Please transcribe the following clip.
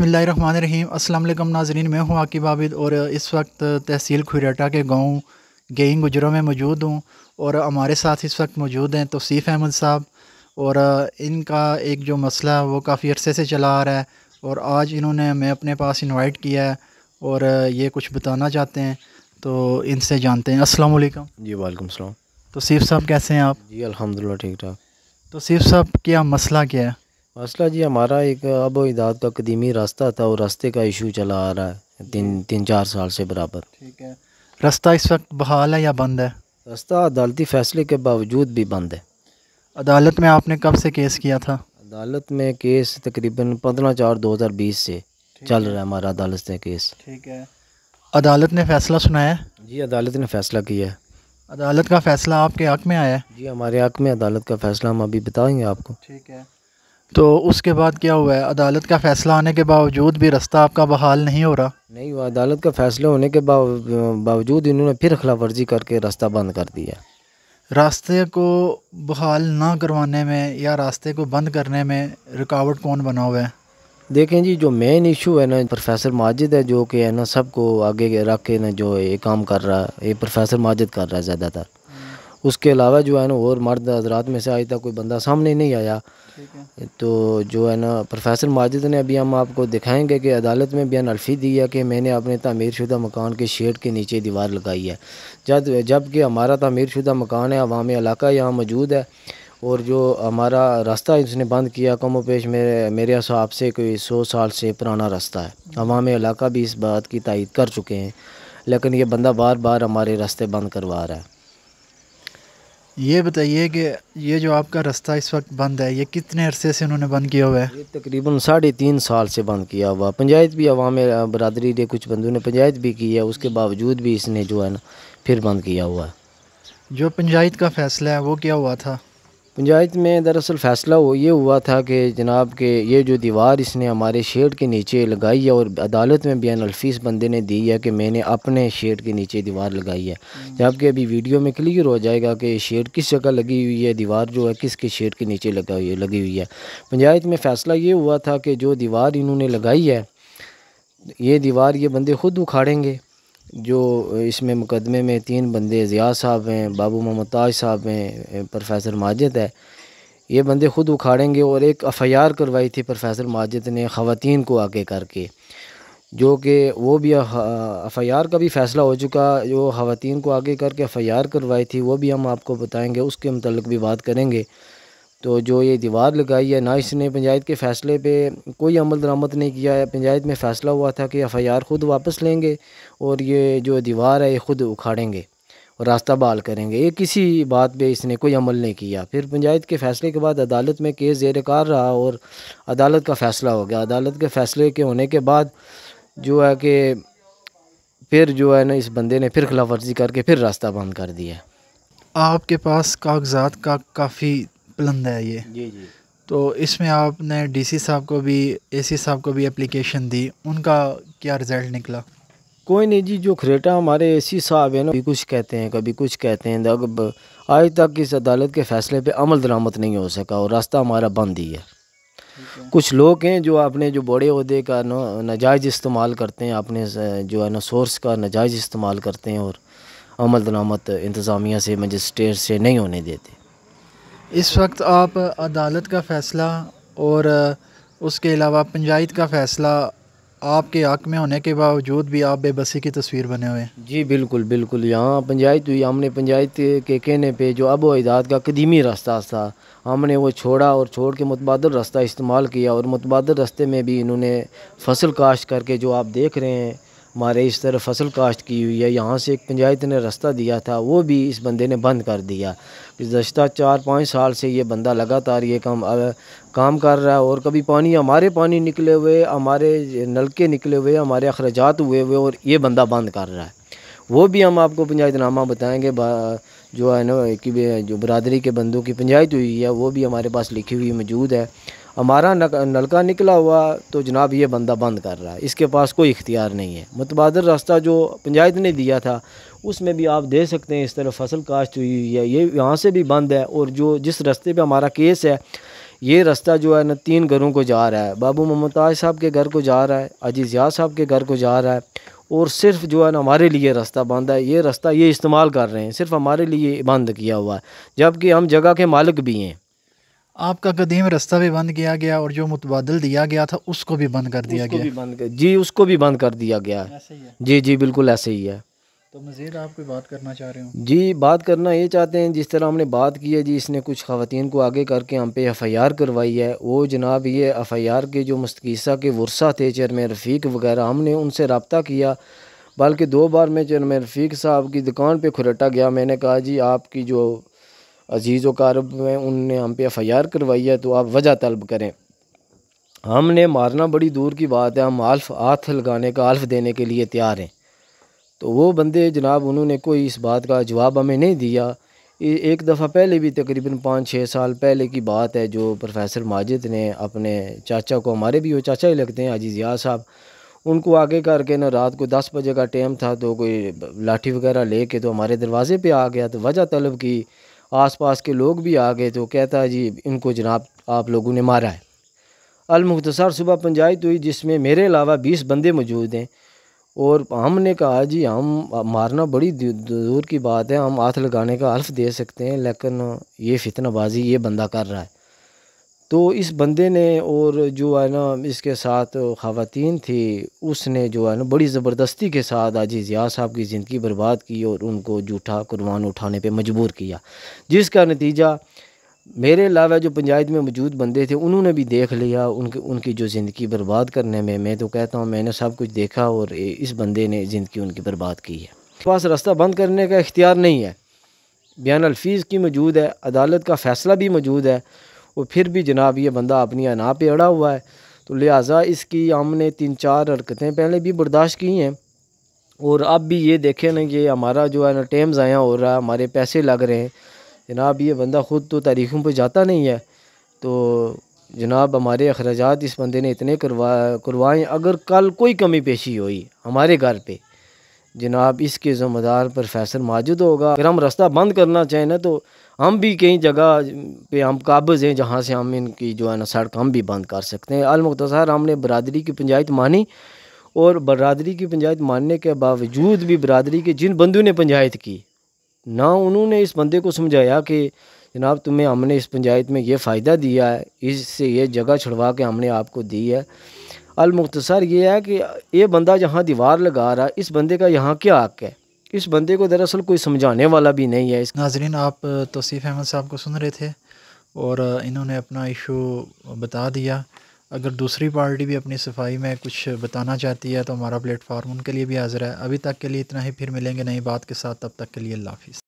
बसमीम अल्लाम नाजरीन मैं हूँ आकिब आबिद और इस वक्त तहसील खुरेटा के गांव गेंग गुजरों में मौजूद हूँ और हमारे साथ इस वक्त मौजूद हैं तोसीफ़ अहमद साहब और इनका एक जो मसला है वो काफ़ी अरसे से चला आ रहा है और आज इन्होंने हमें अपने पास इनवाइट किया है और ये कुछ बताना चाहते हैं तो इनसे जानते हैं अस्सलाम वालेकुम जी वालेकुम सलाम तोसीफ़ साहब कैसे हैं आप जी अलहमदिल्ला ठीक ठाक तोसीफ़ साहब क्या मसला क्या है मसला जी हमारा एक अब इदाद का कदीमी रास्ता था और रास्ते का इशू चला आ रहा है तीन तीन चार साल से बराबर ठीक है रास्ता इस वक्त बहाल है या बंद है रास्ता अदालती फैसले के बावजूद भी बंद है अदालत में आपने कब से केस किया था अदालत में केस तकरीबन पंद्रह चार दो हज़ार बीस से चल रहा है हमारा अदालत से केस ठीक है अदालत ने फैसला सुनाया जी अदालत ने फैसला किया है अदालत का फैसला आपके हक में आया है जी हमारे हक में अदालत का फैसला हम अभी बताएंगे आपको ठीक है तो उसके बाद क्या हुआ है अदालत का फ़ैसला आने के बावजूद भी रास्ता आपका बहाल नहीं हो रहा नहीं हुआ अदालत का फ़ैसला होने के बावजूद इन्होंने फिर खिलाफ वर्जी करके रास्ता बंद कर दिया रास्ते को बहाल ना करवाने में या रास्ते को बंद करने में रुकावट कौन बना हुआ है देखें जी जो मेन इशू है ना प्रोफेसर माजिद है जो कि है ना सबको आगे रख के ना जो ये काम कर रहा है ये प्रोफेसर माजिद कर रहा है ज़्यादातर उसके अलावा जो है ना और मर्द हजरात में से आज तक कोई बंदा सामने नहीं आया तो जो है ना प्रोफेसर माजिद ने अभी हम आपको दिखाएंगे कि अदालत में बयान अल्फी दिया कि मैंने अपने तमीर शुदा मकान के शेड के नीचे दीवार लगाई है जब जबकि हमारा तमीर शुदा मकान है अवाम इलाका यहाँ मौजूद है और जो हमारा रास्ता उसने बंद किया कमो पेश मेरे मेरे हिसाब से कोई सौ साल से पुराना रास्ता है अवाम इलाका भी इस बात की तायद कर चुके हैं लेकिन ये बंदा बार बार हमारे रास्ते बंद करवा रहा है ये बताइए कि ये जो आपका रास्ता इस वक्त बंद है ये कितने अरसे से उन्होंने बंद किया हुआ है तकरीबन साढ़े तीन साल से बंद किया हुआ पंचायत भी अवाम बरदरी ने कुछ बंदों ने पंचायत भी की है उसके बावजूद भी इसने जो है ना फिर बंद किया हुआ है जो पंचायत का फैसला है वो क्या हुआ था पंचायत में दरअसल फ़ैसला वो ये हुआ था कि जनाब के ये जो दीवार इसने हमारे शेड के नीचे लगाई है और अदालत में बयान अलफीस बंदे ने दी है कि मैंने अपने शेड के नीचे दीवार लगाई है हम्म। जबकि अभी वीडियो में क्लियर हो जाएगा कि शेड किस जगह लगी हुई है दीवार जो है किसके शेड के नीचे लगा हुई लगी हुई है पंचायत में फ़ैसला ये हुआ था कि जो दीवार इन्होंने लगाई है ये दीवार ये बंदे खुद उखाड़ेंगे जो इसमें मुकदमे में तीन बंदे ज़िया साहब हैं बाबू मोहम्मद साहब हैं प्रोफेसर माजिद है ये बंदे ख़ुद उखाड़ेंगे और एक एफ़ आई आर करवाई थी प्रोफेसर माजिद ने ख़वान को आगे करके जो कि वो भी एफ़ आई आर का भी फ़ैसला हो चुका जो ख़वान को आगे करके एफ़ आई आर करवाई थी वो भी हम आपको बताएँगे उसके मतलब भी बात करेंगे तो जो ये दीवार लगाई है ना इसने पंचायत के फ़ैसले पे कोई अमल दरामद नहीं किया है पंचायत में फ़ैसला हुआ था कि एफ़ आई आर ख़ुद वापस लेंगे और ये जो दीवार है ये ख़ुद उखाड़ेंगे और रास्ता बहाल करेंगे ये किसी बात पे इसने कोई अमल नहीं किया फिर पंचायत के फ़ैसले के बाद अदालत में केस जेर कार रहा और अदालत का फ़ैसला हो गया अदालत के फ़ैसले के होने के बाद जो है कि फिर जो है ना इस बंदे ने फिर खिलाफ वर्जी करके फिर रास्ता बंद कर दिया आपके पास कागजात का काफ़ी बुलंद है ये जी जी तो इसमें आपने डीसी साहब को भी एसी साहब को भी एप्लीकेशन दी उनका क्या रिज़ल्ट निकला कोई नहीं जी जो खरेटा हमारे एसी साहब है ना कभी कुछ कहते हैं कभी कुछ कहते हैं अब आज तक इस अदालत के फैसले पे अमल दरामद नहीं हो सका और रास्ता हमारा बंद ही है कुछ लोग हैं जो अपने जो बड़े अहदे का नाजायज़ इस्तेमाल करते हैं अपने जो है ना सोर्स का नाजायज़ इस्तेमाल करते हैं और अमल दरामद इंतज़ामिया से मजिस्ट्रेट से नहीं होने देते इस वक्त आप अदालत का फ़ैसला और उसके अलावा पंचायत का फ़ैसला आपके हक में होने के बावजूद भी आप बेबसी की तस्वीर बने हुए हैं जी बिल्कुल बिल्कुल यहाँ पंचायत हुई हमने पंचायत के कहने पे जो अब वजाद का कदीमी रास्ता था हमने वो छोड़ा और छोड़ के मुतबाद रास्ता इस्तेमाल किया और मुतबाद रास्ते में भी इन्होंने फसल काश्त करके जो आप देख रहे हैं हमारे इस तरह फसल काश्त की हुई है यहाँ से एक पंचायत ने रास्ता दिया था वो भी इस बंदे ने बंद कर दिया गुजशत चार पाँच साल से ये बंदा लगातार ये काम काम कर रहा है और कभी पानी हमारे पानी निकले हुए हमारे नलके निकले हुए हमारे अखराज हुए हुए और ये बंदा बंद कर रहा है वो भी हम आपको पंचायतनामा बताएँगे जो है ना कि जो बरदरी के बंदों की पंचायत हुई है वो भी हमारे पास लिखी हुई मौजूद है हमारा नलका निकला हुआ तो जनाब ये बंदा बंद कर रहा है इसके पास कोई इख्तियार नहीं है मुतबादल रास्ता जो पंचायत ने दिया था उसमें भी आप दे सकते हैं इस तरह फसल काश्त हुई हुई है ये यहाँ से भी बंद है और जो जिस रास्ते पर हमारा केस है ये रास्ता जो है ना तीन घरों को जा रहा है बाबू ममताज साहब के घर को जा रहा है अजीज़ याद साहब के घर को जा रहा है और सिर्फ जो है ना हमारे लिए रास्ता बंद है ये रास्ता ये इस्तेमाल कर रहे हैं सिर्फ हमारे लिए बंद किया हुआ है जबकि हम जगह के मालिक भी हैं आपका कदीम रास्ता भी बंद किया गया और जो मुतबादल दिया गया था उसको भी बंद कर दिया गया बंद कर जी उसको भी बंद कर दिया गया है जी जी बिल्कुल ऐसे ही है तो मज़ीद आप कोई बात करना चाह रहे हो जी बात करना ये चाहते हैं जिस तरह हमने बात की है जी इसने कुछ खातन को आगे करके हम पे एफ़ आई आर करवाई है वो जनाब ये एफ़ आई आर के जो मस्तकीसा के वर्षा थे चेयरमैन रफ़ीक वगैरह हमने उनसे रबता किया बल्कि दो बार मैं चेयरमैन रफ़ीक साहब की दुकान पर खुरटा गया मैंने कहा जी आपकी जो अजीज़ कारब में उनने हम पे एफ़ आई आर करवाई है तो आप वजह तलब करें हमने मारना बड़ी दूर की बात है हम आल्फ हाथ लगाने का आल्फ देने के लिए तैयार हैं तो वो बंदे जनाब उन्होंने कोई इस बात का जवाब हमें नहीं दिया एक दफ़ा पहले भी तकरीबन पाँच छः साल पहले की बात है जो प्रोफेसर माजिद ने अपने चाचा को हमारे भी वो चाचा ही लगते हैं अजीज़ याद साहब उनको आगे करके ना रात को दस बजे का टाइम था तो कोई लाठी वगैरह ले के तो हमारे दरवाज़े पर आ गया तो वजह तलब की आसपास के लोग भी आ गए तो कहता जी इनको जनाब आप लोगों ने मारा है अलमुख्तसर सुबह पंचायत तो हुई जिसमें मेरे अलावा बीस बंदे मौजूद हैं और हमने कहा जी हम मारना बड़ी दूर की बात है हम हाथ लगाने का हल्फ दे सकते हैं लेकिन ये फितनाबाजी ये बंदा कर रहा है तो इस बंदे ने और जो है ना इसके साथ ख़वातीन थी उसने जो है ना बड़ी ज़बरदस्ती के साथ आजी ज़िया साहब की ज़िंदगी बर्बाद की और उनको जूठा कुर्बान उठाने पे मजबूर किया जिसका नतीजा मेरे अलावा जो पंचायत में मौजूद बंदे थे उन्होंने भी देख लिया उनके उनकी जो ज़िंदगी बर्बाद करने में मैं तो कहता हूँ मैंने सब कुछ देखा और इस बंदे ने ज़िंदगी उनकी बर्बाद की है पास रास्ता बंद करने का इख्तियार नहीं है बयान अलफीज़ की मौजूद है अदालत का फ़ैसला भी मौजूद है और फिर भी जनाब ये बंदा अपनी अना पे अड़ा हुआ है तो लिहाजा इसकी हमने तीन चार हरकतें पहले भी बर्दाश्त की हैं और अब भी ये देखें ना कि हमारा जो है ना टेम ज़ाया हो रहा है हमारे पैसे लग रहे हैं जनाब ये बंदा ख़ुद तो तारीखों पर जाता नहीं है तो जनाब हमारे अखराज इस बंदे ने इतने करवा करवाएँ अगर कल कोई कमी पेशी हुई हमारे घर पर जनाब इसके ज़िम्मेदार प्रोफेसर मौजूद होगा अगर हम रास्ता बंद करना चाहें ना तो हम भी कई जगह पे हम काबज़ हैं जहाँ से हम इनकी जो है ना सड़क हम भी बंद कर सकते हैं अलमुख्तसर हमने बरदरी की पंचायत मानी और बरदरी की पंचायत मानने के बावजूद भी बरदरी के जिन बंदों ने पंचायत की ना उन्होंने इस बंदे को समझाया कि जनाब तुम्हें हमने इस पंचायत में ये फ़ायदा दिया है इससे ये जगह छुड़वा के हमने आपको दी है अलमुख्तसर ये है कि ये बंदा जहाँ दीवार लगा रहा इस बंदे का यहाँ क्या हक है इस बंदे को दरअसल कोई समझाने वाला भी नहीं है इस नाजरीन आप तोसीफ़ अहमद साहब को सुन रहे थे और इन्होंने अपना इशू बता दिया अगर दूसरी पार्टी भी अपनी सफाई में कुछ बताना चाहती है तो हमारा प्लेटफार्म उनके लिए भी हाजिर है अभी तक के लिए इतना ही फिर मिलेंगे नई बात के साथ तब तक के लिए अल्लाफ़